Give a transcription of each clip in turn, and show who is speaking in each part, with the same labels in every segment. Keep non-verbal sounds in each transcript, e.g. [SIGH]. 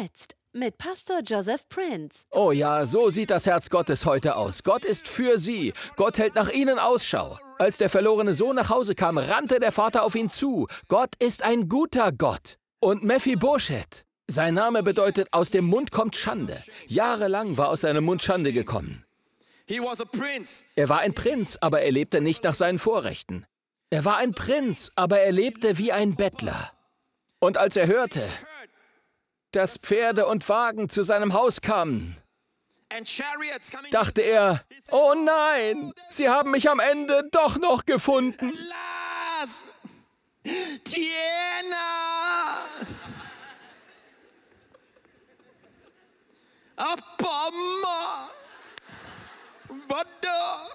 Speaker 1: Jetzt mit Pastor Joseph Prince.
Speaker 2: Oh ja, so sieht das Herz Gottes heute aus. Gott ist für sie. Gott hält nach ihnen Ausschau. Als der verlorene Sohn nach Hause kam, rannte der Vater auf ihn zu. Gott ist ein guter Gott. Und Mephibosheth. Sein Name bedeutet, aus dem Mund kommt Schande. Jahrelang war aus seinem Mund Schande gekommen. Er war ein Prinz, aber er lebte nicht nach seinen Vorrechten. Er war ein Prinz, aber er lebte wie ein Bettler. Und als er hörte, dass Pferde und Wagen zu seinem Haus kamen. Dachte er, oh nein, sie haben mich am Ende doch noch gefunden.
Speaker 1: Lars! Diana!
Speaker 2: Abomma! Wanda!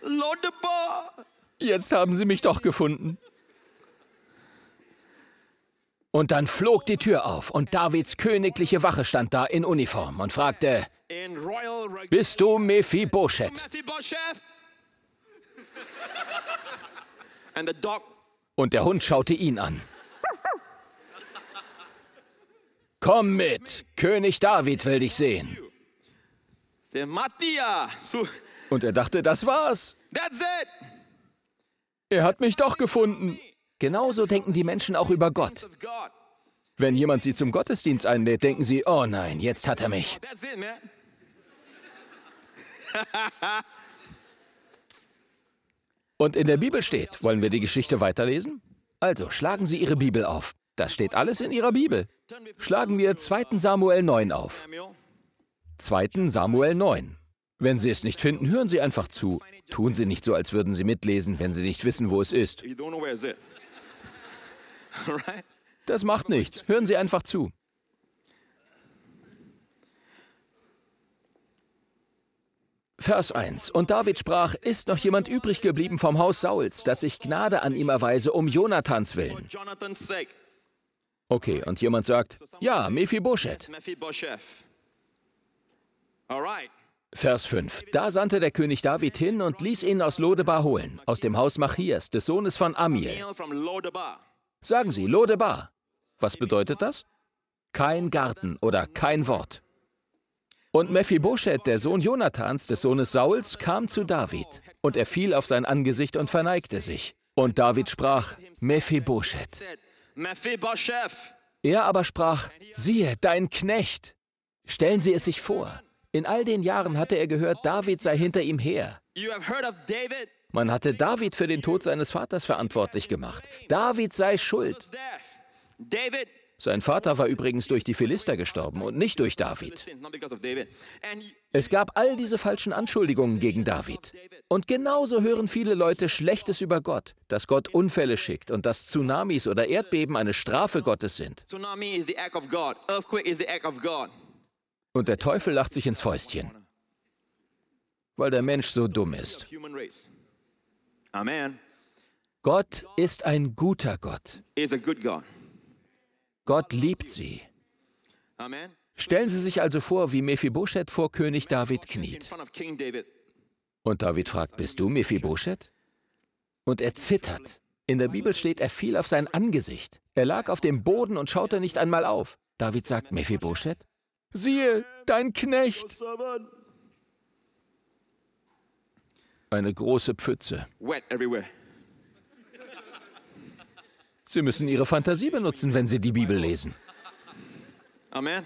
Speaker 2: Lodeba! Jetzt haben sie mich doch gefunden. Und dann flog die Tür auf und Davids königliche Wache stand da in Uniform und fragte, bist du Mephibosheth? Und der Hund schaute ihn an. Komm mit, König David will dich sehen. Und er dachte, das war's. Er hat mich doch gefunden. Genauso denken die Menschen auch über Gott. Wenn jemand sie zum Gottesdienst einlädt, denken sie, oh nein, jetzt hat er mich.
Speaker 1: [LAUGHS]
Speaker 2: Und in der Bibel steht, wollen wir die Geschichte weiterlesen? Also, schlagen Sie Ihre Bibel auf. Das steht alles in Ihrer Bibel. Schlagen wir 2. Samuel 9 auf. 2. Samuel 9. Wenn Sie es nicht finden, hören Sie einfach zu. Tun Sie nicht so, als würden Sie mitlesen, wenn Sie nicht wissen, wo es ist. [LAUGHS] Das macht nichts. Hören Sie einfach zu. Vers 1. Und David sprach, ist noch jemand übrig geblieben vom Haus Sauls, dass ich Gnade an ihm erweise um Jonathans willen? Okay, und jemand sagt, ja, Mephibosheth. Vers 5. Da sandte der König David hin und ließ ihn aus Lodebar holen, aus dem Haus Machias, des Sohnes von Amiel. Sagen Sie Lodebar. Was bedeutet das? Kein Garten oder kein Wort. Und Mephibosheth, der Sohn Jonathans, des Sohnes Sauls, kam zu David. Und er fiel auf sein Angesicht und verneigte sich. Und David sprach, Mephibosheth. Er aber sprach, siehe, dein Knecht. Stellen Sie es sich vor. In all den Jahren hatte er gehört, David sei hinter ihm her. Man hatte David für den Tod seines Vaters verantwortlich gemacht. David sei schuld. Sein Vater war übrigens durch die Philister gestorben und nicht durch David. Es gab all diese falschen Anschuldigungen gegen David. Und genauso hören viele Leute Schlechtes über Gott, dass Gott Unfälle schickt und dass Tsunamis oder Erdbeben eine Strafe Gottes sind. Und der Teufel lacht sich ins Fäustchen, weil der Mensch so dumm ist. Amen. Gott ist ein guter Gott. Gott liebt sie. Amen. Stellen Sie sich also vor, wie Mephibosheth vor König David kniet. Und David fragt, bist du Mephibosheth? Und er zittert. In der Bibel steht, er fiel auf sein Angesicht. Er lag auf dem Boden und schaute nicht einmal auf. David sagt, Mephibosheth, siehe, dein Knecht. Eine große Pfütze. Sie müssen Ihre Fantasie benutzen, wenn Sie die Bibel lesen. Amen.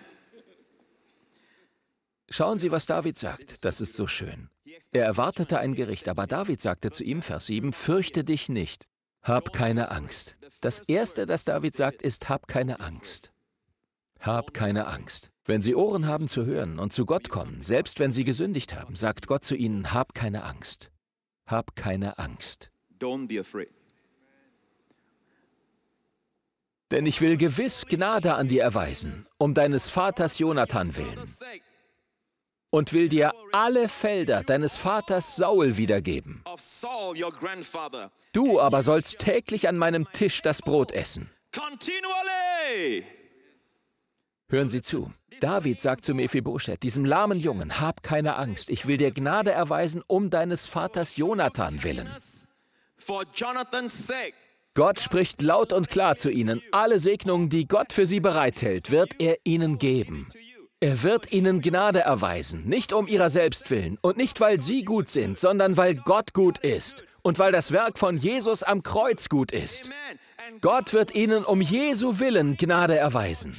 Speaker 2: Schauen Sie, was David sagt. Das ist so schön. Er erwartete ein Gericht, aber David sagte zu ihm, Vers 7, Fürchte dich nicht, hab keine Angst. Das Erste, das David sagt, ist, hab keine Angst. Hab keine Angst. Wenn Sie Ohren haben zu hören und zu Gott kommen, selbst wenn Sie gesündigt haben, sagt Gott zu Ihnen, hab keine Angst. Hab keine Angst. Denn ich will gewiss Gnade an dir erweisen, um deines Vaters Jonathan willen. Und will dir alle Felder deines Vaters Saul wiedergeben. Du aber sollst täglich an meinem Tisch das Brot essen. Hören Sie zu. David sagt zu Mephibosheth, diesem lahmen Jungen, hab keine Angst, ich will dir Gnade erweisen um deines Vaters Jonathan willen. Gott spricht laut und klar zu ihnen, alle Segnungen, die Gott für sie bereithält, wird er ihnen geben. Er wird ihnen Gnade erweisen, nicht um ihrer selbst willen und nicht weil sie gut sind, sondern weil Gott gut ist und weil das Werk von Jesus am Kreuz gut ist. Gott wird ihnen um Jesu willen Gnade erweisen.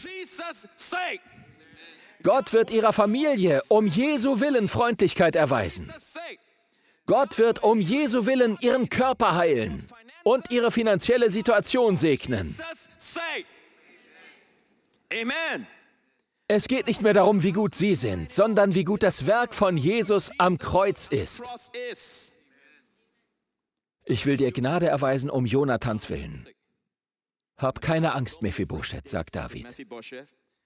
Speaker 2: Gott wird ihrer Familie um Jesu Willen Freundlichkeit erweisen. Gott wird um Jesu Willen ihren Körper heilen und ihre finanzielle Situation segnen. Amen. Es geht nicht mehr darum, wie gut sie sind, sondern wie gut das Werk von Jesus am Kreuz ist. Ich will dir Gnade erweisen um Jonathans willen. Hab keine Angst, Mephibosheth, sagt David.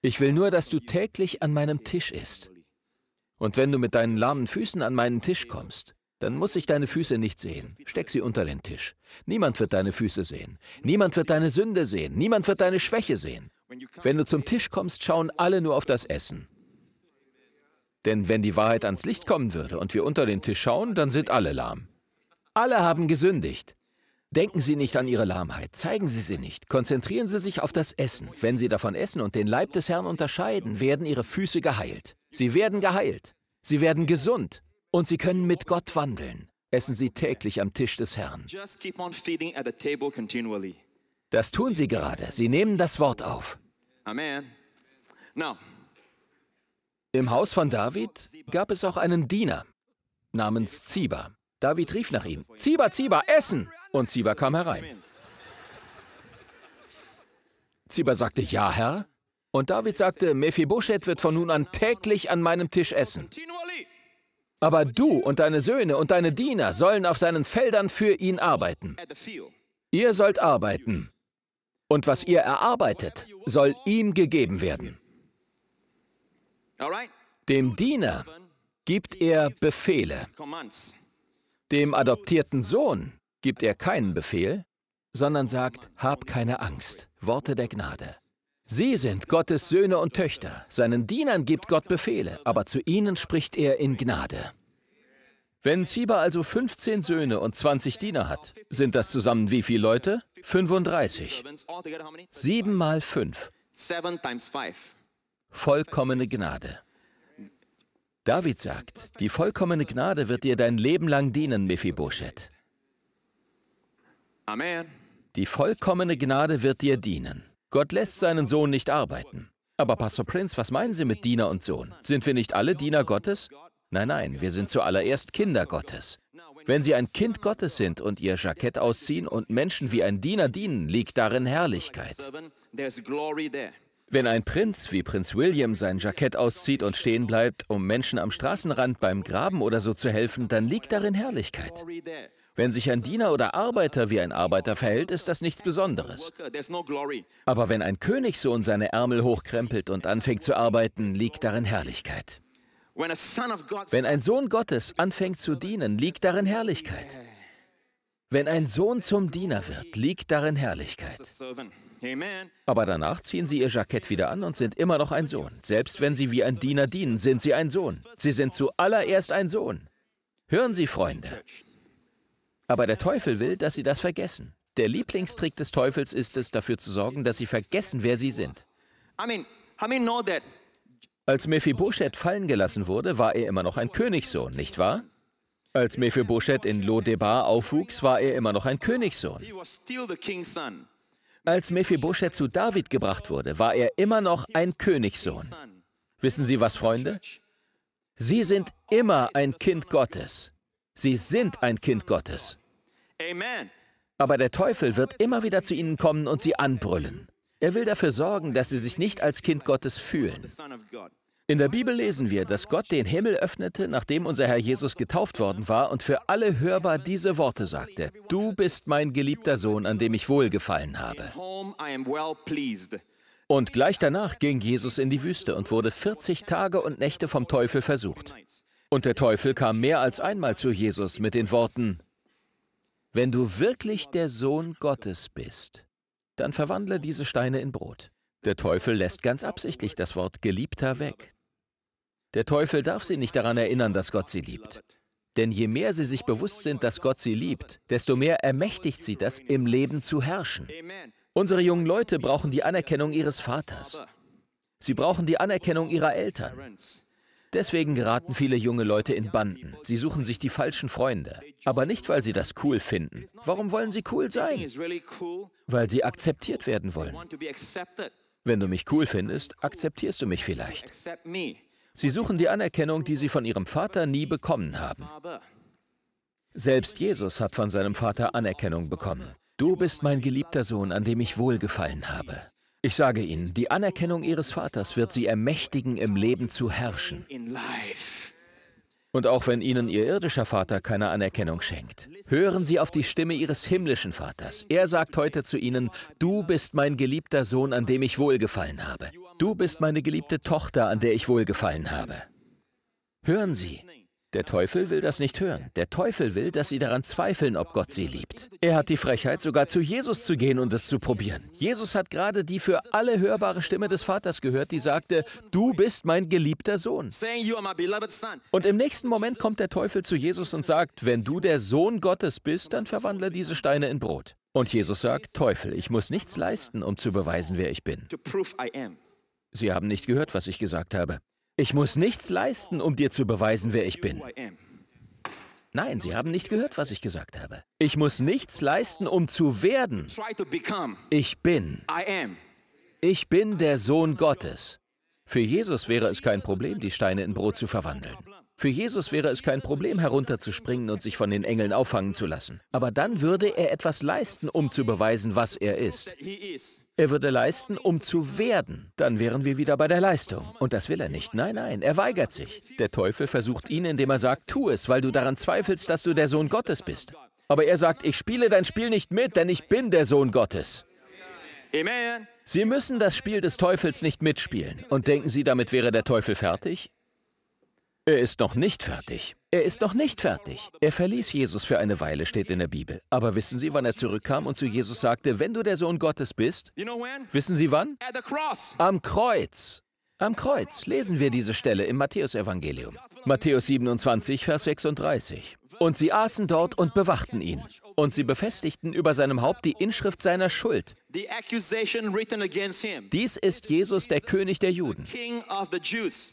Speaker 2: Ich will nur, dass du täglich an meinem Tisch isst. Und wenn du mit deinen lahmen Füßen an meinen Tisch kommst, dann muss ich deine Füße nicht sehen. Steck sie unter den Tisch. Niemand wird deine Füße sehen. Niemand wird deine Sünde sehen. Niemand wird deine Schwäche sehen. Wenn du zum Tisch kommst, schauen alle nur auf das Essen. Denn wenn die Wahrheit ans Licht kommen würde und wir unter den Tisch schauen, dann sind alle lahm. Alle haben gesündigt. Denken Sie nicht an Ihre Lahmheit, zeigen Sie sie nicht, konzentrieren Sie sich auf das Essen. Wenn Sie davon essen und den Leib des Herrn unterscheiden, werden Ihre Füße geheilt. Sie werden geheilt, Sie werden gesund und Sie können mit Gott wandeln. Essen Sie täglich am Tisch des Herrn. Das tun Sie gerade, Sie nehmen das Wort auf. Amen. im Haus von David gab es auch einen Diener namens Ziba. David rief nach ihm, Ziba, Ziba, essen! Und Ziba kam herein. Ziba sagte, ja, Herr. Und David sagte, Mephibosheth wird von nun an täglich an meinem Tisch essen. Aber du und deine Söhne und deine Diener sollen auf seinen Feldern für ihn arbeiten. Ihr sollt arbeiten. Und was ihr erarbeitet, soll ihm gegeben werden. Dem Diener gibt er Befehle. Dem adoptierten Sohn gibt er keinen Befehl, sondern sagt, hab keine Angst, Worte der Gnade. Sie sind Gottes Söhne und Töchter. Seinen Dienern gibt Gott Befehle, aber zu ihnen spricht er in Gnade. Wenn Ziba also 15 Söhne und 20 Diener hat, sind das zusammen wie viele Leute? 35. 7 mal 5. Vollkommene Gnade. David sagt, die vollkommene Gnade wird dir dein Leben lang dienen, Mephibosheth. Amen. Die vollkommene Gnade wird dir dienen. Gott lässt seinen Sohn nicht arbeiten. Aber Pastor Prince, was meinen Sie mit Diener und Sohn? Sind wir nicht alle Diener Gottes? Nein, nein, wir sind zuallererst Kinder Gottes. Wenn Sie ein Kind Gottes sind und Ihr Jackett ausziehen und Menschen wie ein Diener dienen, liegt darin Herrlichkeit. Wenn ein Prinz wie Prinz William sein Jackett auszieht und stehen bleibt, um Menschen am Straßenrand beim Graben oder so zu helfen, dann liegt darin Herrlichkeit. Wenn sich ein Diener oder Arbeiter wie ein Arbeiter verhält, ist das nichts Besonderes. Aber wenn ein Königssohn seine Ärmel hochkrempelt und anfängt zu arbeiten, liegt darin Herrlichkeit.
Speaker 1: Wenn
Speaker 2: ein Sohn Gottes anfängt zu dienen, liegt darin Herrlichkeit. Wenn ein Sohn zum Diener wird, liegt darin Herrlichkeit. Aber danach ziehen sie ihr Jackett wieder an und sind immer noch ein Sohn. Selbst wenn sie wie ein Diener dienen, sind sie ein Sohn. Sie sind zuallererst ein Sohn. Hören Sie, Freunde, aber der Teufel will, dass sie das vergessen. Der Lieblingstrick des Teufels ist es, dafür zu sorgen, dass sie vergessen, wer sie sind. Als Mephibosheth fallen gelassen wurde, war er immer noch ein Königssohn, nicht wahr? Als Mephibosheth in Lodebar aufwuchs, war er immer noch ein Königssohn. Als Mephibosheth zu David gebracht wurde, war er immer noch ein Königssohn. Wissen Sie was, Freunde? Sie sind immer ein Kind Gottes. Sie sind ein Kind Gottes. Aber der Teufel wird immer wieder zu ihnen kommen und sie anbrüllen. Er will dafür sorgen, dass sie sich nicht als Kind Gottes fühlen. In der Bibel lesen wir, dass Gott den Himmel öffnete, nachdem unser Herr Jesus getauft worden war und für alle hörbar diese Worte sagte, Du bist mein geliebter Sohn, an dem ich wohlgefallen habe. Und gleich danach ging Jesus in die Wüste und wurde 40 Tage und Nächte vom Teufel versucht. Und der Teufel kam mehr als einmal zu Jesus mit den Worten, wenn du wirklich der Sohn Gottes bist, dann verwandle diese Steine in Brot. Der Teufel lässt ganz absichtlich das Wort Geliebter weg. Der Teufel darf sie nicht daran erinnern, dass Gott sie liebt. Denn je mehr sie sich bewusst sind, dass Gott sie liebt, desto mehr ermächtigt sie das, im Leben zu herrschen. Unsere jungen Leute brauchen die Anerkennung ihres Vaters. Sie brauchen die Anerkennung ihrer Eltern. Deswegen geraten viele junge Leute in Banden. Sie suchen sich die falschen Freunde. Aber nicht, weil sie das cool finden. Warum wollen sie cool sein? Weil sie akzeptiert werden wollen. Wenn du mich cool findest, akzeptierst du mich vielleicht. Sie suchen die Anerkennung, die sie von ihrem Vater nie bekommen haben. Selbst Jesus hat von seinem Vater Anerkennung bekommen. Du bist mein geliebter Sohn, an dem ich wohlgefallen habe. Ich sage Ihnen, die Anerkennung Ihres Vaters wird Sie ermächtigen, im Leben zu herrschen. Und auch wenn Ihnen Ihr irdischer Vater keine Anerkennung schenkt, hören Sie auf die Stimme Ihres himmlischen Vaters. Er sagt heute zu Ihnen, du bist mein geliebter Sohn, an dem ich wohlgefallen habe. Du bist meine geliebte Tochter, an der ich wohlgefallen habe. Hören Sie, der Teufel will das nicht hören. Der Teufel will, dass sie daran zweifeln, ob Gott sie liebt. Er hat die Frechheit, sogar zu Jesus zu gehen und es zu probieren. Jesus hat gerade die für alle hörbare Stimme des Vaters gehört, die sagte, du bist mein geliebter Sohn. Und im nächsten Moment kommt der Teufel zu Jesus und sagt, wenn du der Sohn Gottes bist, dann verwandle diese Steine in Brot. Und Jesus sagt, Teufel, ich muss nichts leisten, um zu beweisen, wer ich bin. Sie haben nicht gehört, was ich gesagt habe. Ich muss nichts leisten, um dir zu beweisen, wer ich bin. Nein, Sie haben nicht gehört, was ich gesagt habe. Ich muss nichts leisten, um zu werden. Ich bin. Ich bin der Sohn Gottes. Für Jesus wäre es kein Problem, die Steine in Brot zu verwandeln. Für Jesus wäre es kein Problem, herunterzuspringen und sich von den Engeln auffangen zu lassen. Aber dann würde er etwas leisten, um zu beweisen, was er ist. Er würde leisten, um zu werden. Dann wären wir wieder bei der Leistung. Und das will er nicht. Nein, nein, er weigert sich. Der Teufel versucht ihn, indem er sagt, tu es, weil du daran zweifelst, dass du der Sohn Gottes bist. Aber er sagt, ich spiele dein Spiel nicht mit, denn ich bin der Sohn Gottes. Amen. Sie müssen das Spiel des Teufels nicht mitspielen. Und denken Sie, damit wäre der Teufel fertig? Er ist noch nicht fertig. Er ist noch nicht fertig. Er verließ Jesus für eine Weile, steht in der Bibel. Aber wissen Sie, wann er zurückkam und zu Jesus sagte, wenn du der Sohn Gottes bist? Wissen Sie wann? Am Kreuz. Am Kreuz lesen wir diese Stelle im Matthäusevangelium. Matthäus 27, Vers 36. Und sie aßen dort und bewachten ihn. Und sie befestigten über seinem Haupt die Inschrift seiner Schuld. Dies ist Jesus, der König der Juden.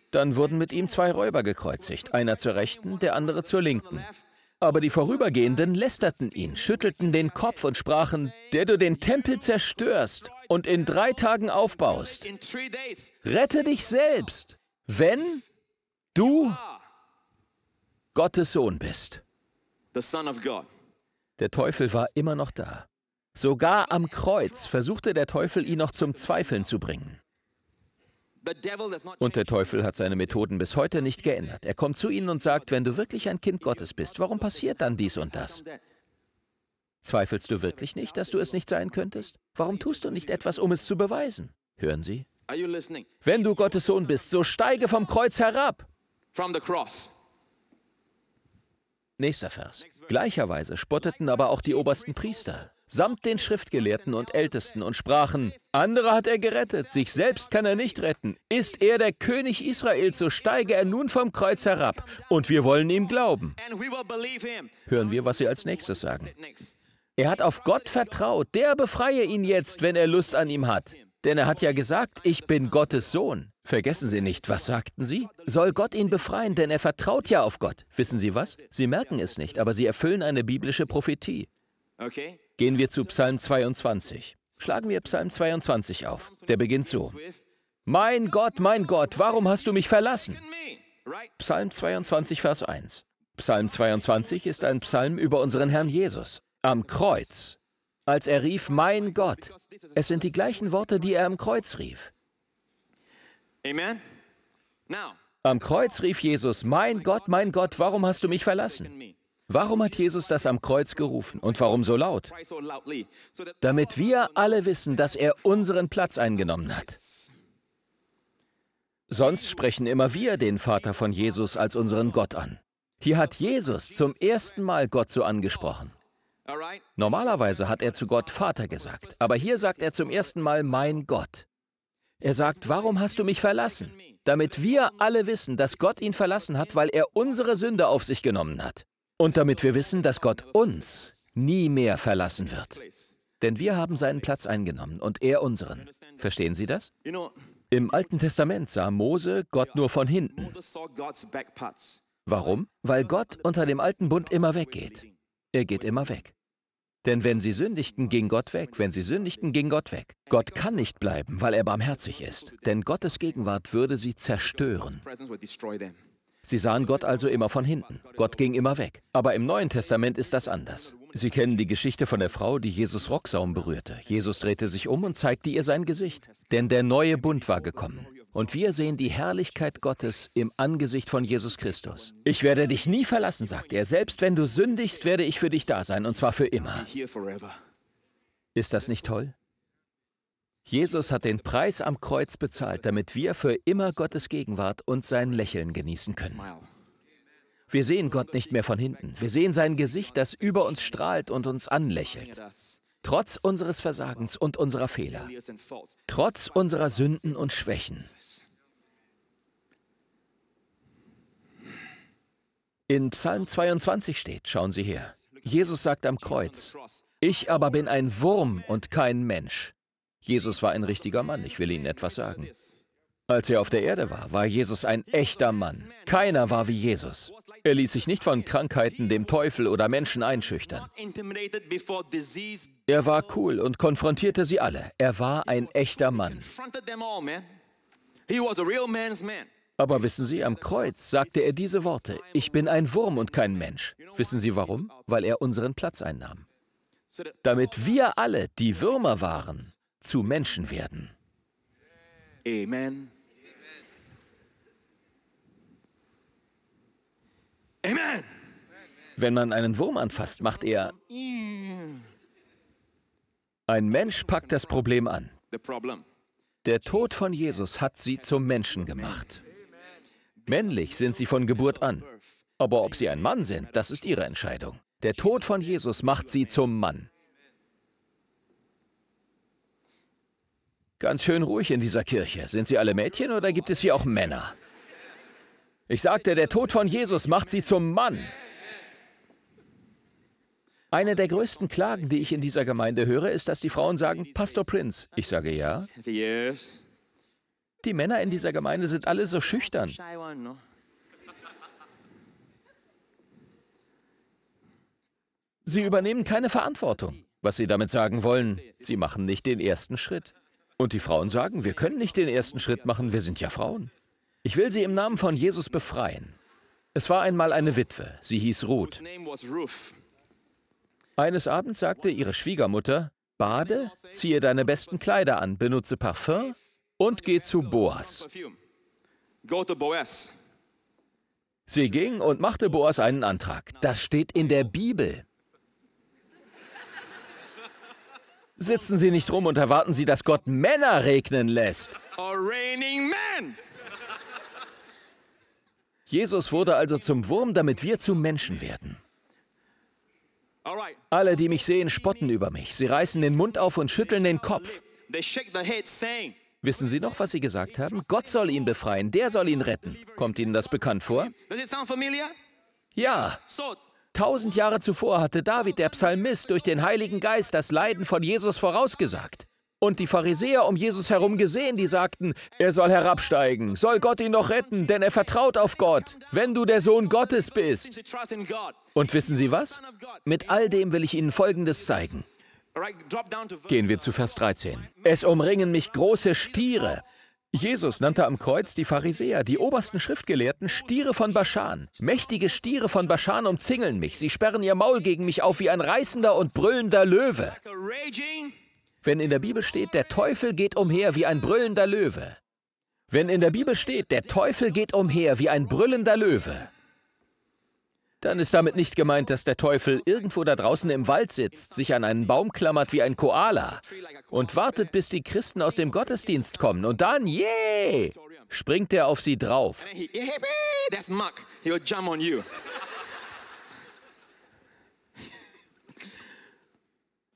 Speaker 2: Dann wurden mit ihm zwei Räuber gekreuzigt, einer zur Rechten, der andere zur Linken. Aber die Vorübergehenden lästerten ihn, schüttelten den Kopf und sprachen, der du den Tempel zerstörst und in drei Tagen aufbaust. Rette dich selbst, wenn du Gottes Sohn bist. Der Teufel war immer noch da. Sogar am Kreuz versuchte der Teufel, ihn noch zum Zweifeln zu bringen. Und der Teufel hat seine Methoden bis heute nicht geändert. Er kommt zu ihnen und sagt, wenn du wirklich ein Kind Gottes bist, warum passiert dann dies und das? Zweifelst du wirklich nicht, dass du es nicht sein könntest? Warum tust du nicht etwas, um es zu beweisen? Hören Sie? Wenn du Gottes Sohn bist, so steige vom Kreuz herab. Nächster Vers. Gleicherweise spotteten aber auch die obersten Priester, samt den Schriftgelehrten und Ältesten und sprachen, andere hat er gerettet, sich selbst kann er nicht retten. Ist er der König Israels, so steige er nun vom Kreuz herab, und wir wollen ihm glauben. Hören wir, was sie als nächstes sagen. Er hat auf Gott vertraut. Der befreie ihn jetzt, wenn er Lust an ihm hat. Denn er hat ja gesagt, ich bin Gottes Sohn. Vergessen Sie nicht, was sagten Sie? Soll Gott ihn befreien, denn er vertraut ja auf Gott. Wissen Sie was? Sie merken es nicht, aber Sie erfüllen eine biblische Prophetie. Gehen wir zu Psalm 22. Schlagen wir Psalm 22 auf. Der beginnt so. Mein Gott, mein Gott, warum hast du mich verlassen? Psalm 22, Vers 1. Psalm 22 ist ein Psalm über unseren Herrn Jesus. Am Kreuz, als er rief, mein Gott. Es sind die gleichen Worte, die er am Kreuz rief. Am Kreuz rief Jesus, mein Gott, mein Gott, warum hast du mich verlassen? Warum hat Jesus das am Kreuz gerufen und warum so laut? Damit wir alle wissen, dass er unseren Platz eingenommen hat. Sonst sprechen immer wir den Vater von Jesus als unseren Gott an. Hier hat Jesus zum ersten Mal Gott so angesprochen. Normalerweise hat er zu Gott Vater gesagt, aber hier sagt er zum ersten Mal mein Gott. Er sagt, warum hast du mich verlassen? Damit wir alle wissen, dass Gott ihn verlassen hat, weil er unsere Sünde auf sich genommen hat. Und damit wir wissen, dass Gott uns nie mehr verlassen wird. Denn wir haben seinen Platz eingenommen und er unseren. Verstehen Sie das? Im Alten Testament sah Mose Gott nur von hinten. Warum? Weil Gott unter dem alten Bund immer weggeht. Er geht immer weg. Denn wenn sie sündigten, ging Gott weg. Wenn sie sündigten, ging Gott weg. Gott kann nicht bleiben, weil er barmherzig ist. Denn Gottes Gegenwart würde sie zerstören. Sie sahen Gott also immer von hinten. Gott ging immer weg. Aber im Neuen Testament ist das anders. Sie kennen die Geschichte von der Frau, die Jesus Rocksaum berührte. Jesus drehte sich um und zeigte ihr sein Gesicht. Denn der neue Bund war gekommen und wir sehen die Herrlichkeit Gottes im Angesicht von Jesus Christus. Ich werde dich nie verlassen, sagt er. Selbst wenn du sündigst, werde ich für dich da sein, und zwar für immer. Ist das nicht toll? Jesus hat den Preis am Kreuz bezahlt, damit wir für immer Gottes Gegenwart und sein Lächeln genießen können. Wir sehen Gott nicht mehr von hinten. Wir sehen sein Gesicht, das über uns strahlt und uns anlächelt. Trotz unseres Versagens und unserer Fehler, trotz unserer Sünden und Schwächen. In Psalm 22 steht, schauen Sie her, Jesus sagt am Kreuz, ich aber bin ein Wurm und kein Mensch. Jesus war ein richtiger Mann, ich will Ihnen etwas sagen. Als er auf der Erde war, war Jesus ein echter Mann. Keiner war wie Jesus. Er ließ sich nicht von Krankheiten, dem Teufel oder Menschen einschüchtern. Er war cool und konfrontierte sie alle. Er war ein echter Mann. Aber wissen Sie, am Kreuz sagte er diese Worte, ich bin ein Wurm und kein Mensch. Wissen Sie warum? Weil er unseren Platz einnahm. Damit wir alle, die Würmer waren, zu Menschen werden.
Speaker 1: Amen.
Speaker 2: Amen. Wenn man einen Wurm anfasst, macht er. Ein Mensch packt das Problem an. Der Tod von Jesus hat sie zum Menschen gemacht. Männlich sind sie von Geburt an. Aber ob sie ein Mann sind, das ist ihre Entscheidung. Der Tod von Jesus macht sie zum Mann. Ganz schön ruhig in dieser Kirche. Sind sie alle Mädchen oder gibt es hier auch Männer? Ich sagte, der Tod von Jesus macht sie zum Mann. Eine der größten Klagen, die ich in dieser Gemeinde höre, ist, dass die Frauen sagen, Pastor Prince. Ich sage ja.
Speaker 1: Die
Speaker 2: Männer in dieser Gemeinde sind alle so schüchtern. Sie übernehmen keine Verantwortung. Was sie damit sagen wollen, sie machen nicht den ersten Schritt. Und die Frauen sagen, wir können nicht den ersten Schritt machen, wir sind ja Frauen. Ich will sie im Namen von Jesus befreien. Es war einmal eine Witwe, sie hieß Ruth. Eines Abends sagte ihre Schwiegermutter, bade, ziehe deine besten Kleider an, benutze Parfüm und geh zu Boas. Sie ging und machte Boas einen Antrag. Das steht in der Bibel. Sitzen Sie nicht rum und erwarten Sie, dass Gott Männer regnen lässt.
Speaker 1: A man.
Speaker 2: Jesus wurde also zum Wurm, damit wir zu Menschen werden. Alle, die mich sehen, spotten über mich. Sie reißen den Mund auf und schütteln den Kopf. Wissen Sie noch, was Sie gesagt haben? Gott soll ihn befreien, der soll ihn retten. Kommt Ihnen das bekannt vor? Ja. Tausend Jahre zuvor hatte David, der Psalmist, durch den Heiligen Geist das Leiden von Jesus vorausgesagt und die Pharisäer um Jesus herum gesehen, die sagten, er soll herabsteigen, soll Gott ihn noch retten, denn er vertraut auf Gott, wenn du der Sohn Gottes bist. Und wissen Sie was? Mit all dem will ich Ihnen Folgendes zeigen. Gehen wir zu Vers 13. Es umringen mich große Stiere. Jesus nannte am Kreuz die Pharisäer, die obersten Schriftgelehrten, Stiere von Baschan. Mächtige Stiere von Baschan umzingeln mich, sie sperren ihr Maul gegen mich auf wie ein reißender und brüllender Löwe. Wenn in der Bibel steht, der Teufel geht umher wie ein brüllender Löwe. Wenn in der Bibel steht, der Teufel geht umher wie ein brüllender Löwe, dann ist damit nicht gemeint, dass der Teufel irgendwo da draußen im Wald sitzt, sich an einen Baum klammert wie ein Koala und wartet, bis die Christen aus dem Gottesdienst kommen und dann, yeah, springt er auf sie drauf.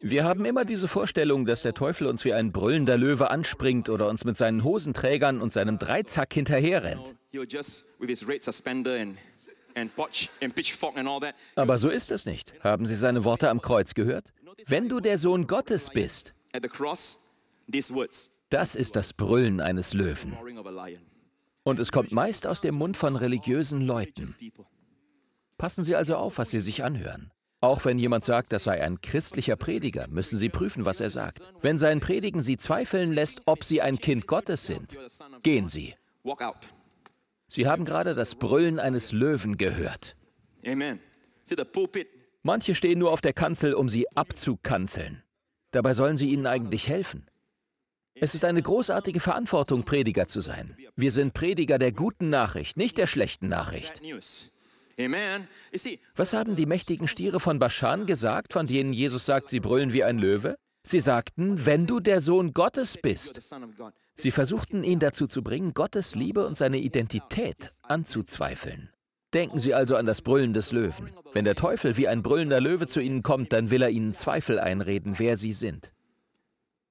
Speaker 2: Wir haben immer diese Vorstellung, dass der Teufel uns wie ein brüllender Löwe anspringt oder uns mit seinen Hosenträgern und seinem Dreizack hinterherrennt. Aber so ist es nicht. Haben Sie seine Worte am Kreuz gehört? Wenn du der Sohn Gottes bist, das ist das Brüllen eines Löwen. Und es kommt meist aus dem Mund von religiösen Leuten. Passen Sie also auf, was Sie sich anhören. Auch wenn jemand sagt, das sei ein christlicher Prediger, müssen Sie prüfen, was er sagt. Wenn sein Predigen Sie zweifeln lässt, ob Sie ein Kind Gottes sind, gehen Sie. Sie haben gerade das Brüllen eines Löwen gehört. Manche stehen nur auf der Kanzel, um sie abzukanzeln. Dabei sollen sie ihnen eigentlich helfen. Es ist eine großartige Verantwortung, Prediger zu sein. Wir sind Prediger der guten Nachricht, nicht der schlechten Nachricht. Was haben die mächtigen Stiere von Baschan gesagt, von denen Jesus sagt, sie brüllen wie ein Löwe? Sie sagten, wenn du der Sohn Gottes bist. Sie versuchten ihn dazu zu bringen, Gottes Liebe und seine Identität anzuzweifeln. Denken Sie also an das Brüllen des Löwen. Wenn der Teufel wie ein brüllender Löwe zu Ihnen kommt, dann will er Ihnen Zweifel einreden, wer Sie sind.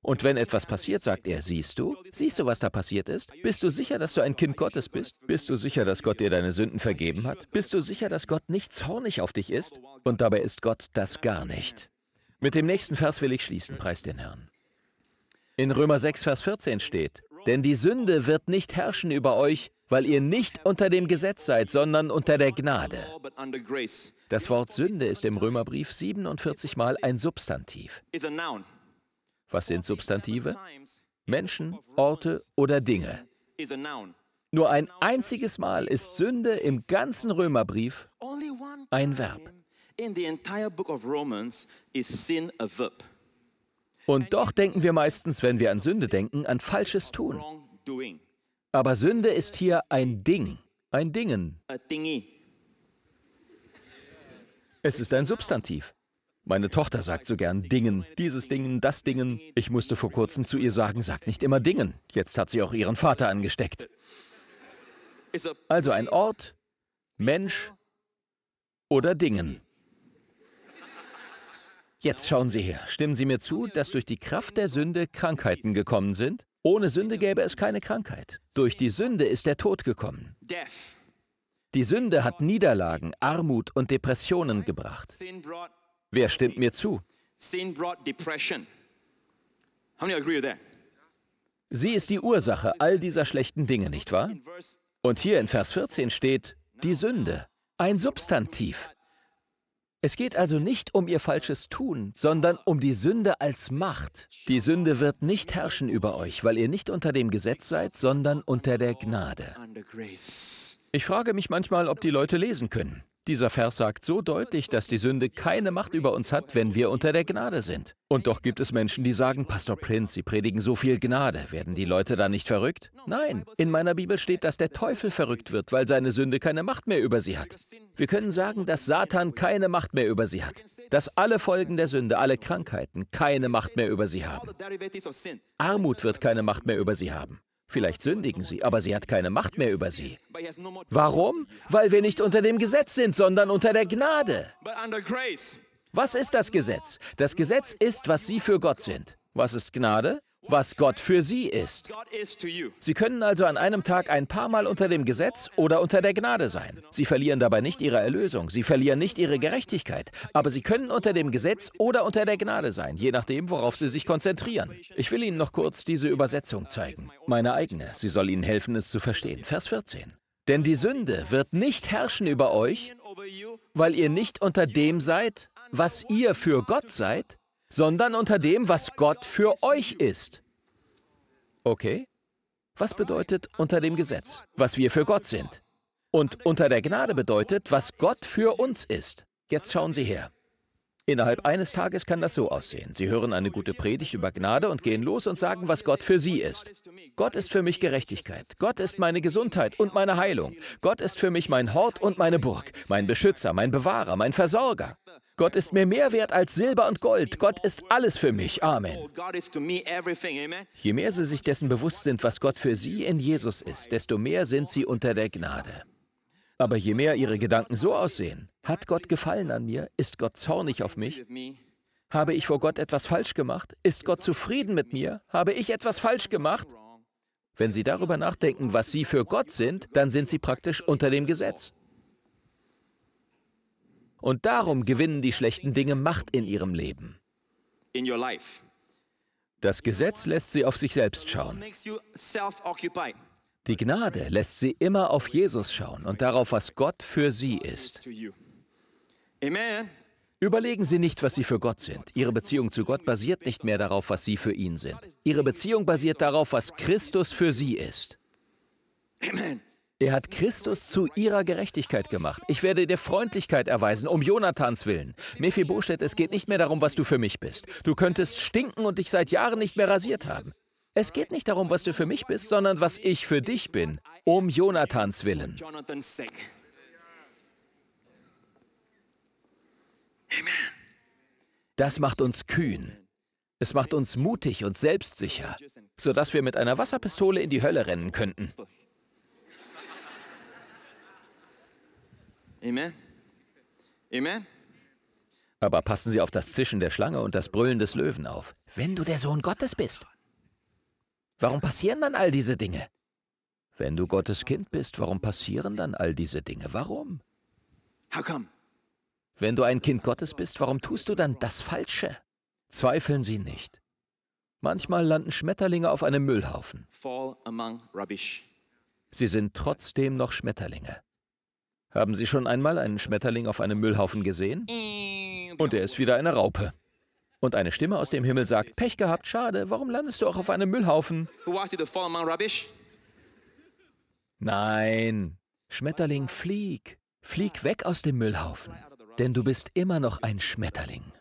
Speaker 2: Und wenn etwas passiert, sagt er, siehst du? Siehst du, was da passiert ist? Bist du sicher, dass du ein Kind Gottes bist? Bist du sicher, dass Gott dir deine Sünden vergeben hat? Bist du sicher, dass Gott nicht zornig auf dich ist? Und dabei ist Gott das gar nicht. Mit dem nächsten Vers will ich schließen, preis den Herrn. In Römer 6, Vers 14 steht, denn die Sünde wird nicht herrschen über euch, weil ihr nicht unter dem Gesetz seid, sondern unter der Gnade. Das Wort Sünde ist im Römerbrief 47 Mal ein Substantiv. Was sind Substantive? Menschen, Orte oder Dinge. Nur ein einziges Mal ist Sünde im ganzen Römerbrief ein Verb. Und doch denken wir meistens, wenn wir an Sünde denken, an falsches Tun. Aber Sünde ist hier ein Ding, ein Dingen. Es ist ein Substantiv. Meine Tochter sagt so gern Dingen, dieses Dingen, das Dingen. Ich musste vor kurzem zu ihr sagen, sagt nicht immer Dingen. Jetzt hat sie auch ihren Vater angesteckt. Also ein Ort, Mensch oder Dingen. Jetzt schauen Sie her, stimmen Sie mir zu, dass durch die Kraft der Sünde Krankheiten gekommen sind? Ohne Sünde gäbe es keine Krankheit. Durch die Sünde ist der Tod gekommen. Die Sünde hat Niederlagen, Armut und Depressionen gebracht. Wer stimmt mir zu? Sie ist die Ursache all dieser schlechten Dinge, nicht wahr? Und hier in Vers 14 steht die Sünde, ein Substantiv. Es geht also nicht um ihr falsches Tun, sondern um die Sünde als Macht. Die Sünde wird nicht herrschen über euch, weil ihr nicht unter dem Gesetz seid, sondern unter der Gnade. Ich frage mich manchmal, ob die Leute lesen können. Dieser Vers sagt so deutlich, dass die Sünde keine Macht über uns hat, wenn wir unter der Gnade sind. Und doch gibt es Menschen, die sagen, Pastor Prince, Sie predigen so viel Gnade, werden die Leute da nicht verrückt? Nein, in meiner Bibel steht, dass der Teufel verrückt wird, weil seine Sünde keine Macht mehr über sie hat. Wir können sagen, dass Satan keine Macht mehr über sie hat, dass alle Folgen der Sünde, alle Krankheiten keine Macht mehr über sie haben. Armut wird keine Macht mehr über sie haben. Vielleicht sündigen sie, aber sie hat keine Macht mehr über sie. Warum? Weil wir nicht unter dem Gesetz sind, sondern unter der Gnade. Was ist das Gesetz? Das Gesetz ist, was sie für Gott sind. Was ist Gnade? was Gott für sie ist. Sie können also an einem Tag ein paar Mal unter dem Gesetz oder unter der Gnade sein. Sie verlieren dabei nicht ihre Erlösung, sie verlieren nicht ihre Gerechtigkeit, aber sie können unter dem Gesetz oder unter der Gnade sein, je nachdem, worauf sie sich konzentrieren. Ich will Ihnen noch kurz diese Übersetzung zeigen, meine eigene. Sie soll Ihnen helfen, es zu verstehen. Vers 14. Denn die Sünde wird nicht herrschen über euch, weil ihr nicht unter dem seid, was ihr für Gott seid, sondern unter dem, was Gott für euch ist. Okay? Was bedeutet unter dem Gesetz? Was wir für Gott sind. Und unter der Gnade bedeutet, was Gott für uns ist. Jetzt schauen Sie her. Innerhalb eines Tages kann das so aussehen. Sie hören eine gute Predigt über Gnade und gehen los und sagen, was Gott für sie ist. Gott ist für mich Gerechtigkeit. Gott ist meine Gesundheit und meine Heilung. Gott ist für mich mein Hort und meine Burg, mein Beschützer, mein Bewahrer, mein Versorger. Gott ist mir mehr wert als Silber und Gold. Gott ist alles für mich. Amen. Je mehr sie sich dessen bewusst sind, was Gott für sie in Jesus ist, desto mehr sind sie unter der Gnade. Aber je mehr ihre Gedanken so aussehen, hat Gott Gefallen an mir, ist Gott zornig auf mich, habe ich vor Gott etwas falsch gemacht, ist Gott zufrieden mit mir, habe ich etwas falsch gemacht, wenn Sie darüber nachdenken, was Sie für Gott sind, dann sind Sie praktisch unter dem Gesetz. Und darum gewinnen die schlechten Dinge Macht in ihrem Leben. Das Gesetz lässt sie auf sich selbst schauen. Die Gnade lässt sie immer auf Jesus schauen und darauf, was Gott für sie ist. Überlegen Sie nicht, was Sie für Gott sind. Ihre Beziehung zu Gott basiert nicht mehr darauf, was Sie für ihn sind. Ihre Beziehung basiert darauf, was Christus für Sie ist. Amen. Er hat Christus zu ihrer Gerechtigkeit gemacht. Ich werde dir Freundlichkeit erweisen, um Jonathans willen. Mephibosheth, es geht nicht mehr darum, was du für mich bist. Du könntest stinken und dich seit Jahren nicht mehr rasiert haben. Es geht nicht darum, was du für mich bist, sondern was ich für dich bin, um Jonathans willen. Das macht uns kühn. Es macht uns mutig und selbstsicher, sodass wir mit einer Wasserpistole in die Hölle rennen könnten.
Speaker 1: Amen. Amen.
Speaker 2: Aber passen Sie auf das Zischen der Schlange und das Brüllen des Löwen auf. Wenn du der Sohn Gottes bist, warum passieren dann all diese Dinge? Wenn du Gottes Kind bist, warum passieren dann all diese Dinge? Warum? How come? Wenn du ein Kind Gottes bist, warum tust du dann das Falsche? Zweifeln Sie nicht. Manchmal landen Schmetterlinge auf einem Müllhaufen. Sie sind trotzdem noch Schmetterlinge. Haben Sie schon einmal einen Schmetterling auf einem Müllhaufen gesehen? Mm. Und er ist wieder eine Raupe. Und eine Stimme aus dem Himmel sagt, Pech gehabt, schade, warum landest du auch auf einem Müllhaufen? Nein, Schmetterling, flieg. Flieg weg aus dem Müllhaufen, denn du bist immer noch ein Schmetterling.